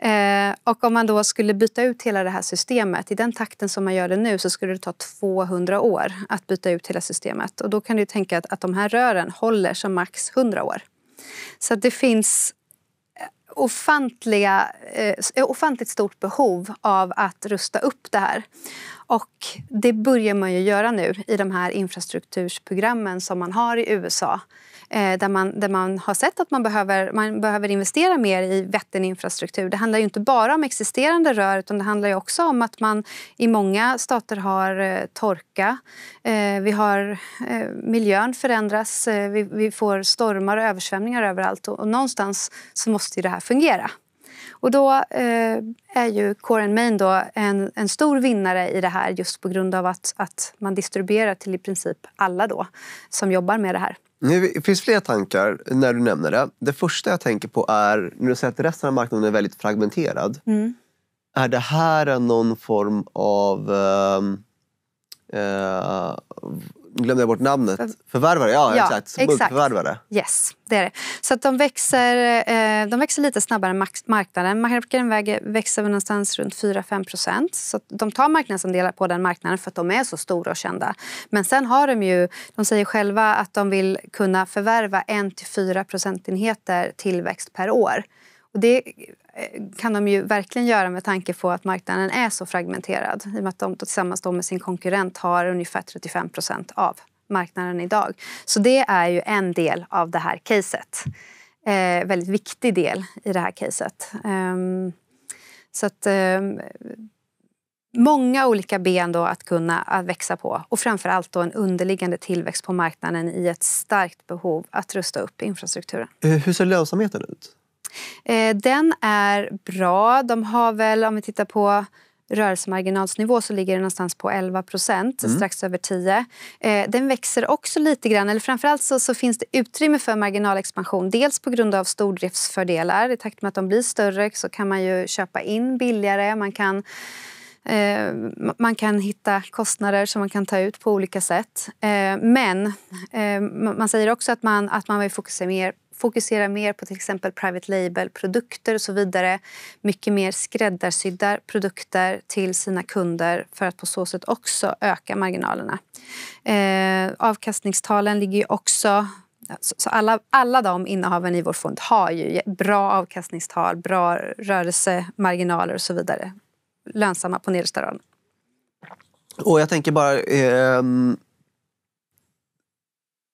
Speaker 2: Eh, och om man då skulle byta ut hela det här systemet i den takten som man gör det nu så skulle det ta 200 år att byta ut hela systemet. Och då kan du tänka att de här rören håller som max 100 år. Så det finns ofantliga, eh, eh, ofantligt stort behov av att rusta upp det här. Och det börjar man ju göra nu i de här infrastrukturprogrammen som man har i USA. Eh, där, man, där man har sett att man behöver, man behöver investera mer i vettig infrastruktur. Det handlar inte bara om existerande rör utan det handlar också om att man i många stater har eh, torka. Eh, vi har, miljön förändras, vi, vi får stormar och översvämningar överallt och, och någonstans så måste det här fungera. Och då eh, är ju Core Main då en, en, stor vinnare i det här just på grund av att, att man distribuerar till i princip alla då som jobbar med det här.
Speaker 1: Det finns flera tankar när du nämner det. Det första jag tänker på är, när du säger att resten av marknaden är väldigt fragmenterad. Mm. Är det här någon form av ehm, eh, glömde jag bort namnet. Förvärvare, ja, ja exakt. Smugförvärvare.
Speaker 2: Yes, det är det. Så att de, växer, eh, de växer lite snabbare än marknaden. Marknaden växer någonstans runt 4-5 procent. Så de tar marknadsandelar på den marknaden för att de är så stora och kända. Men sen har de ju, de säger själva att de vill kunna förvärva 1-4 procentenheter tillväxt per år. Och det Eh, kan de ju verkligen göra med tanke på att marknaden är så fragmenterad. I och med att de tillsammans med sin konkurrent har ungefär 35 procent av marknaden idag. Så det är ju en del av det här caset. Eh, väldigt viktig del i det här caset. Um, så att, um, många olika ben då att kunna att växa på och framför allt en underliggande tillväxt på marknaden i ett starkt behov att rusta upp infrastrukturen.
Speaker 1: Eh, hur ser lönsamheten ut?
Speaker 2: Eh, den är bra. De har väl, om vi tittar på rörelsemarginalsnivå så ligger det någonstans på 11 procent, mm. strax över 10. Eh, den växer också lite grann, eller framförallt så, så finns det utrymme för marginalexpansion. Dels på grund av stordriftsfördelar. I takt med att de blir större så kan man ju köpa in billigare. Man kan eh, man kan hitta kostnader som man kan ta ut på olika sätt. Eh, men eh, man säger också att man, att man vill fokusera mer fokusera mer på till exempel private label-produkter och så vidare. Mycket mer skräddarsydda produkter till sina kunder för att på så sätt också öka marginalerna. Eh, avkastningstalen ligger ju också så alla, alla de innehaven i vår fond har ju bra avkastningstal, bra rörelsemarginaler och så vidare. Lönsamma på nedersta raden.
Speaker 1: Och jag tänker bara... Eh,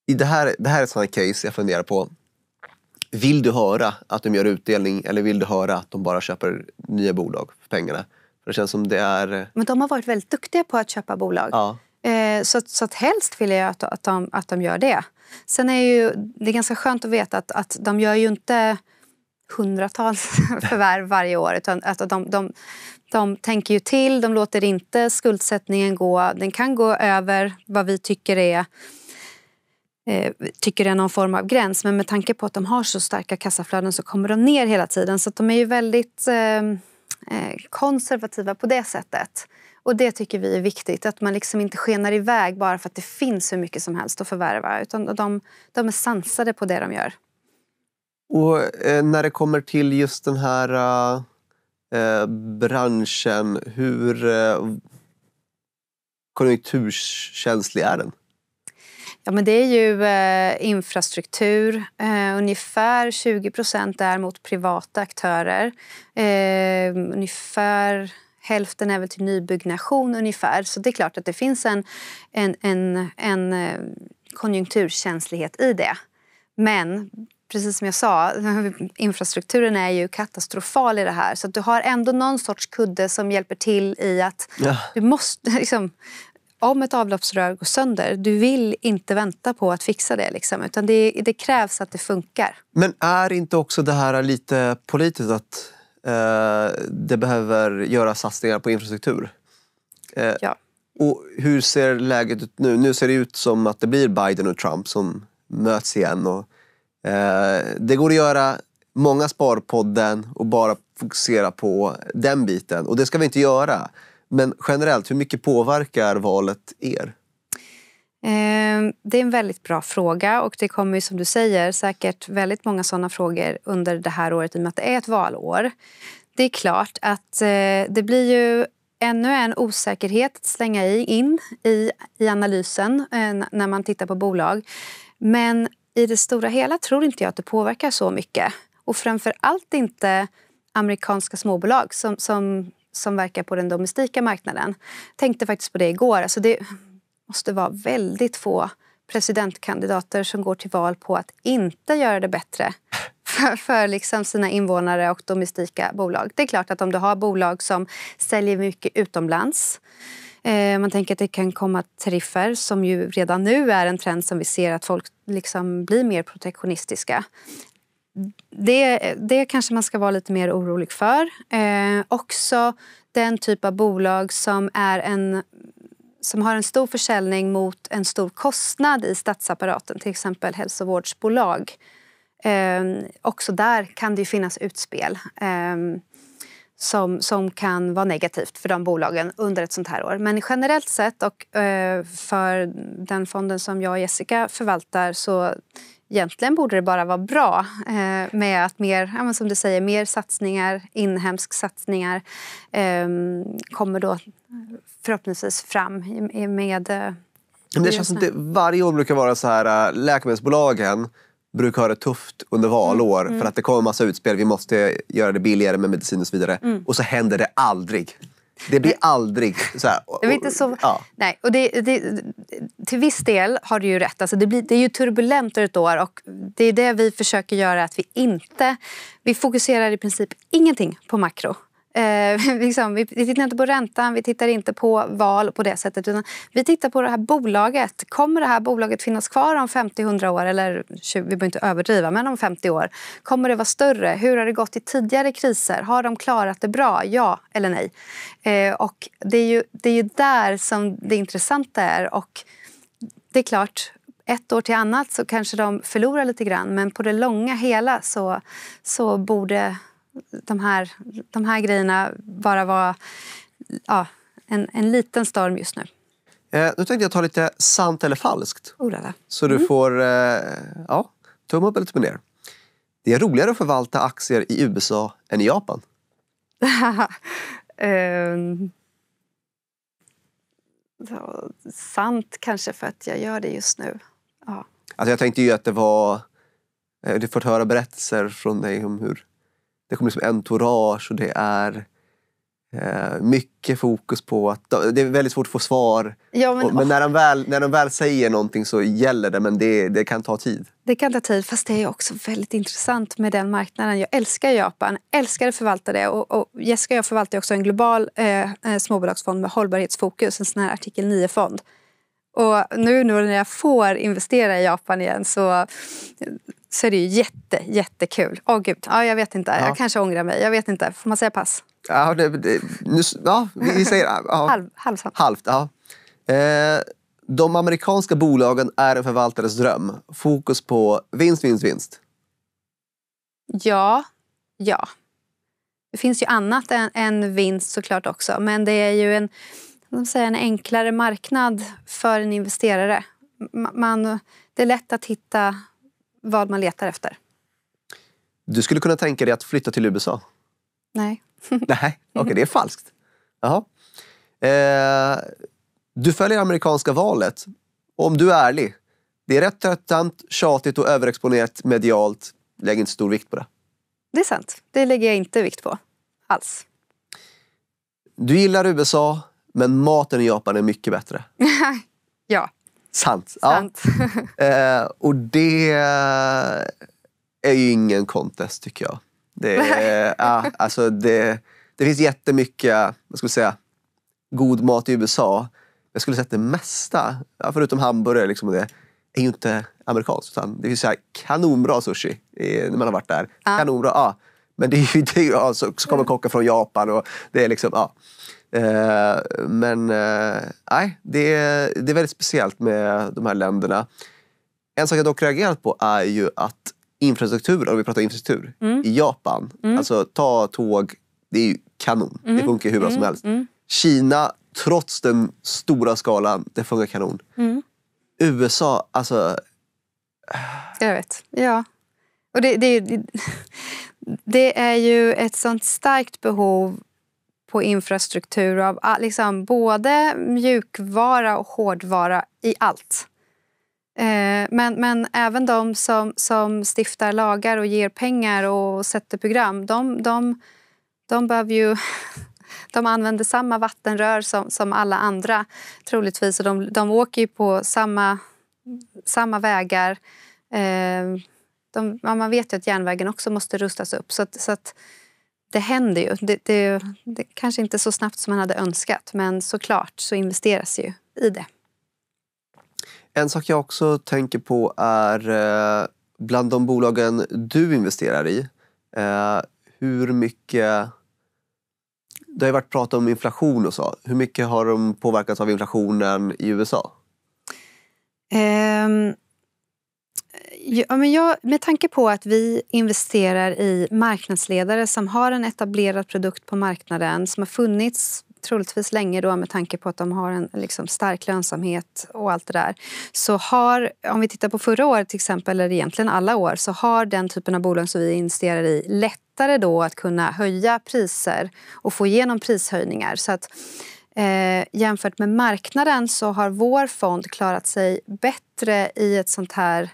Speaker 1: i det, här, det här är ett sånt case jag funderar på vill du höra att de gör utdelning eller vill du höra att de bara köper nya bolag för pengarna? det känns som det är... Eh,
Speaker 2: Men de har varit väldigt duktiga på att köpa bolag. Ja. Eh, så, så att helst vill jag att, att, de, att de gör det. Sen är ju, det är ganska skönt att veta att, att de gör ju inte hundratals förvärv varje år. Utan att de, de, de tänker ju till, de låter inte skuldsättningen gå. Den kan gå över vad vi tycker är Eh, tycker är någon form av gräns. Men med tanke på att de har så starka kassaflöden så kommer de ner hela tiden. Så de är ju väldigt ehm, eh, konservativa på det sättet. Och det tycker vi är viktigt, att man liksom inte skenar iväg bara för att det finns hur mycket som helst att förvärva. Utan de, de är sansade på det de gör.
Speaker 1: Och eh, när det kommer till just den här äh, branschen, hur äh, konjunkturkänslig är den?
Speaker 2: Ja, men det är ju eh, infrastruktur. Eh, ungefär 20 procent är mot privata aktörer. Eh, ungefär hälften är väl till nybyggnation. ungefär. Så det är klart att det finns en, en, en, en eh, konjunkturkänslighet i det. Men precis som jag sa, infrastrukturen är ju katastrofal i det här. Så du har ändå någon sorts kudde som hjälper till i att ja. du måste... Liksom, om ett avloppsrör går sönder, du vill inte vänta på att fixa det. Liksom, utan det, det krävs att det funkar.
Speaker 1: Men är inte också det här lite politiskt att eh, det behöver göras satsningar på infrastruktur? Eh, ja. Och hur ser läget ut nu? Nu ser det ut som att det blir Biden och Trump som möts igen. Och, eh, det går att göra många Sparpodden och bara fokusera på den biten. Och det ska vi inte göra. Men generellt, hur mycket påverkar valet er?
Speaker 2: Eh, det är en väldigt bra fråga och det kommer ju som du säger säkert väldigt många sådana frågor under det här året i och med att det är ett valår. Det är klart att eh, det blir ju ännu en osäkerhet att slänga in i, analysen eh, när man tittar på bolag. Men i det stora hela tror inte jag att det påverkar så mycket. Och framför allt inte amerikanska småbolag som, som som verkar på den domestika marknaden. Tänkte faktiskt på det igår. Alltså det måste vara väldigt få presidentkandidater som går till val på att inte göra det bättre för, för liksom sina invånare och domestika bolag. Det är klart att om du har bolag som säljer mycket utomlands eh, man tänker att det kan komma tariffer som ju redan nu är en trend som vi ser att folk liksom blir mer protektionistiska det, det kanske man ska vara lite mer orolig för. Eh, också den typ av bolag som, är en, som har en stor försäljning mot en stor kostnad i statsapparaten, till exempel hälsovårdsbolag. Eh, också där kan det finnas utspel eh, som, som kan vara negativt för de bolagen under ett sånt här år. Men generellt sett och eh, för den fonden som jag och Jessica förvaltar så egentligen borde det bara vara bra eh, med att mer, ja, som du säger, mer satsningar, inhemsk satsningar eh, kommer då förhoppningsvis fram med... Eh,
Speaker 1: Men det känns som varje år brukar vara så här, eh, läkemedelsbolagen brukar ha det tufft under valår Mm. för mm. att det kommer massa utspel. Vi måste göra det billigare med medicin och så vidare. Mm. Och så händer det aldrig. Det blir aldrig så här. Det blir inte så, ja.
Speaker 2: nej, och det, det, till viss del har du ju rätt. Alltså det, blir, det är ju turbulent ett år och det är det vi försöker göra. att Vi inte, vi fokuserar i princip ingenting på makro. Eh, liksom, vi, vi, tittar inte på räntan, vi tittar inte på val på det sättet. Utan vi tittar på det här bolaget. Kommer det här bolaget finnas kvar om 50-100 år? Eller vi behöver inte överdriva, men om 50 år. Kommer det vara större? Hur har det gått i tidigare kriser? Har de klarat det bra? Ja eller nej? Eh, och det är, ju, det är ju där som det intressanta är. Och det är klart, ett år till annat så kanske de förlorar lite grann men på det långa hela så, så borde de här, de här grejerna bara var ja, en, en liten storm just nu.
Speaker 1: Eh, nu tänkte jag ta lite sant eller falskt. Oh, Så du mm. får eh, ja, tumme upp eller tumma ner. Det är roligare att förvalta aktier i USA än i Japan.
Speaker 2: eh, sant kanske för att jag gör det just nu. Ja.
Speaker 1: Alltså jag tänkte ju att det var... Eh, du fått höra berättelser från dig om hur det kommer liksom entourage och det är eh, mycket fokus på att... Det är väldigt svårt att få svar. Ja, men, och, men när, de väl, när de väl säger någonting så gäller det, men det, det kan ta tid.
Speaker 2: Det kan ta tid, fast det är också väldigt intressant med den marknaden. Jag älskar Japan, älskar att förvalta det. Och, och Jessica och jag förvaltar också en global eh, eh, småbolagsfond med hållbarhetsfokus, en sån här artikel 9-fond. Och nu, nu när jag får investera i Japan igen så så är det ju jätte, jättekul. Åh oh, gud, ja, jag vet inte. Ja. Jag kanske ångrar mig. Jag vet inte. Får man säga
Speaker 1: pass? Ja, det, det, nu, ja vi säger ja. Halv, halvsamt. Halvt, ja. Eh, de amerikanska bolagen är en förvaltares dröm. Fokus på vinst, vinst, vinst.
Speaker 2: Ja, ja. Det finns ju annat än, än vinst såklart också. Men det är ju en, säga, en enklare marknad för en investerare. Man, det är lätt att hitta vad man letar efter?
Speaker 1: Du skulle kunna tänka dig att flytta till USA? Nej. Nej, okej, okay, det är falskt. Jaha. Eh, du följer amerikanska valet. Om du är ärlig, det är rätt tröttsamt, tjatigt och överexponerat medialt. Lägg inte stor vikt på det.
Speaker 2: Det är sant. Det lägger jag inte vikt på.
Speaker 1: Alls. Du gillar USA, men maten i Japan är mycket bättre.
Speaker 2: ja.
Speaker 1: Sant. Sant. eh, och det är ju ingen contest tycker jag. Det, är, eh, ja, alltså det, det finns jättemycket, vad ska säga, god mat i USA. Jag skulle säga att det mesta, förutom hamburgare, liksom det, är ju inte amerikanskt. Utan det finns kanonbra sushi när man har varit där. Ja. Kanonbra, ja. Men det är ju, det är ju, alltså, så kommer mm. kockar från Japan och det är liksom, ja. Eh, men eh, nej, det, är, det är väldigt speciellt med de här länderna. En sak jag dock reagerat på är ju att infrastruktur, om vi pratar infrastruktur, mm. i Japan. Mm. Alltså ta tåg, det är ju kanon. Mm. Det funkar hur bra som mm. helst. Mm. Kina, trots den stora skalan, det funkar kanon. Mm. USA, alltså...
Speaker 2: Jag vet. Ja. Och det, det, det är ju ett sånt starkt behov på infrastruktur och av ah, liksom både mjukvara och hårdvara i allt. Eh, men, men även de som, som stiftar lagar och ger pengar och sätter program, de, de, de behöver ju de använder samma vattenrör som, som alla andra troligtvis och de, de åker på samma, samma vägar. Eh, de, man vet ju att järnvägen också måste rustas upp. Så, att, så att det händer ju. Det, det, det, kanske inte så snabbt som man hade önskat men såklart så investeras ju i det.
Speaker 1: En sak jag också tänker på är eh, bland de bolagen du investerar i, eh, hur mycket... Det har ju varit prat om inflation och så. Hur mycket har de påverkats av inflationen i USA?
Speaker 2: Um, Eh, ja, men jag, med tanke på att vi investerar i marknadsledare som har en etablerad produkt på marknaden, som har funnits troligtvis länge då, med tanke på att de har en liksom, stark lönsamhet och allt det där. Så har, om vi tittar på förra året till exempel, eller egentligen alla år, så har den typen av bolag som vi investerar i lättare då att kunna höja priser och få igenom prishöjningar. Så att, eh, jämfört med marknaden så har vår fond klarat sig bättre i ett sånt här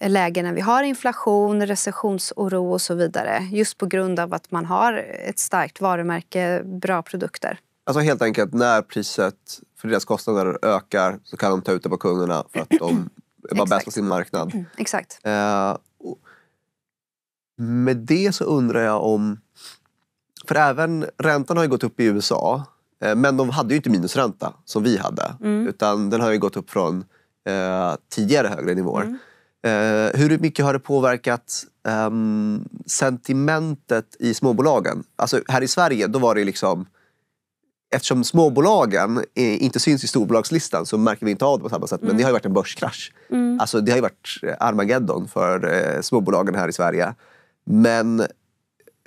Speaker 2: läge när vi har inflation, recessionsoro och så vidare. Just på grund av att man har ett starkt varumärke, bra produkter.
Speaker 1: Alltså helt enkelt, när priset för deras kostnader ökar så kan de ta ut det på kunderna för att de var bäst på sin marknad.
Speaker 2: Mm, exakt.
Speaker 1: Eh, med det så undrar jag om... För även räntan har ju gått upp i USA. Eh, men de hade ju inte minusränta som vi hade. Mm. Utan den har ju gått upp från eh, tidigare högre nivåer. Mm. Eh, hur mycket har det påverkat eh, sentimentet i småbolagen? Alltså här i Sverige, då var det liksom Eftersom småbolagen eh, inte syns i storbolagslistan så märker vi inte av det på samma sätt. Mm. Men det har ju varit en börskrasch. Mm. Alltså, det har ju varit eh, Armageddon för eh, småbolagen här i Sverige. Men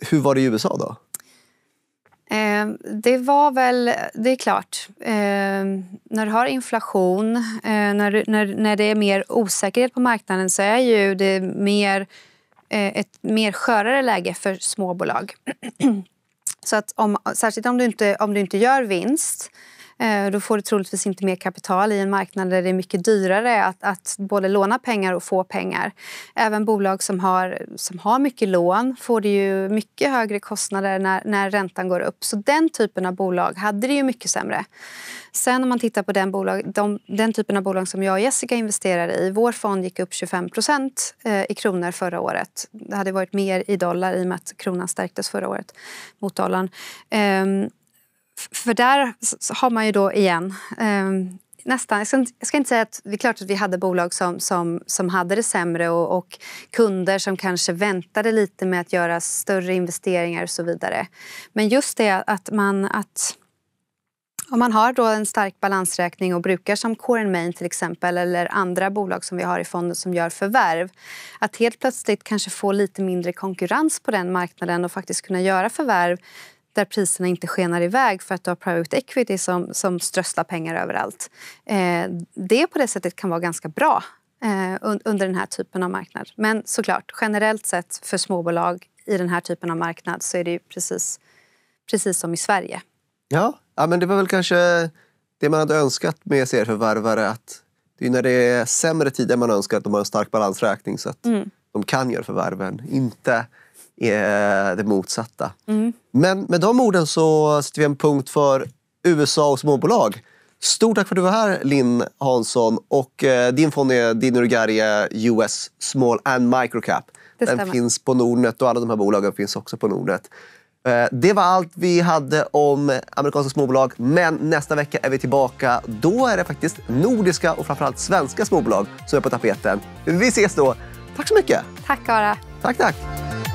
Speaker 1: hur var det i USA då?
Speaker 2: Eh, det var väl... Det är klart, eh, när du har inflation, eh, när, du, när, när det är mer osäkerhet på marknaden så är ju det mer, eh, ett mer skörare läge för småbolag. så att om, särskilt om du inte, om du inte gör vinst Eh, då får du troligtvis inte mer kapital i en marknad där det är mycket dyrare att, att både låna pengar och få pengar. Även bolag som har, som har mycket lån får det ju mycket högre kostnader när, när räntan går upp. Så den typen av bolag hade det ju mycket sämre. Sen om man tittar på den, bolag, de, den typen av bolag som jag och Jessica investerar i. Vår fond gick upp 25 procent eh, i kronor förra året. Det hade varit mer i dollar i och med att kronan stärktes förra året mot dollarn. Ehm, för där har man ju då igen eh, nästan, jag ska, inte, jag ska, inte säga att det är klart att vi hade bolag som, som, som hade det sämre och, och, kunder som kanske väntade lite med att göra större investeringar och så vidare. Men just det att man att om man har då en stark balansräkning och brukar som Core Main till exempel eller andra bolag som vi har i fonden som gör förvärv, att helt plötsligt kanske få lite mindre konkurrens på den marknaden och faktiskt kunna göra förvärv där priserna inte skenar iväg för att du har private equity som, som strösslar pengar överallt. Eh, det på det sättet kan vara ganska bra eh, under den här typen av marknad. Men såklart, generellt sett för småbolag i den här typen av marknad så är det precis, precis som i Sverige.
Speaker 1: Ja, ja, men det var väl kanske det man hade önskat med serieförvärvare att det är ju när det är sämre tider man önskar att de har en stark balansräkning så att mm. de kan göra förvärven. Inte Eh, det motsatta. Mm. Men med de orden så sätter vi en punkt för USA och småbolag. Stort tack för att du var här Linn Hansson. Och eh, din fond är Dinugaria US Small and Microcap. Den finns på Nordnet och alla de här bolagen finns också på Nordnet. Eh, det var allt vi hade om amerikanska småbolag. Men nästa vecka är vi tillbaka. Då är det faktiskt nordiska och framförallt svenska småbolag som är på tapeten. Vi ses då. Tack så mycket.
Speaker 2: Tack Ara. Tack, tack.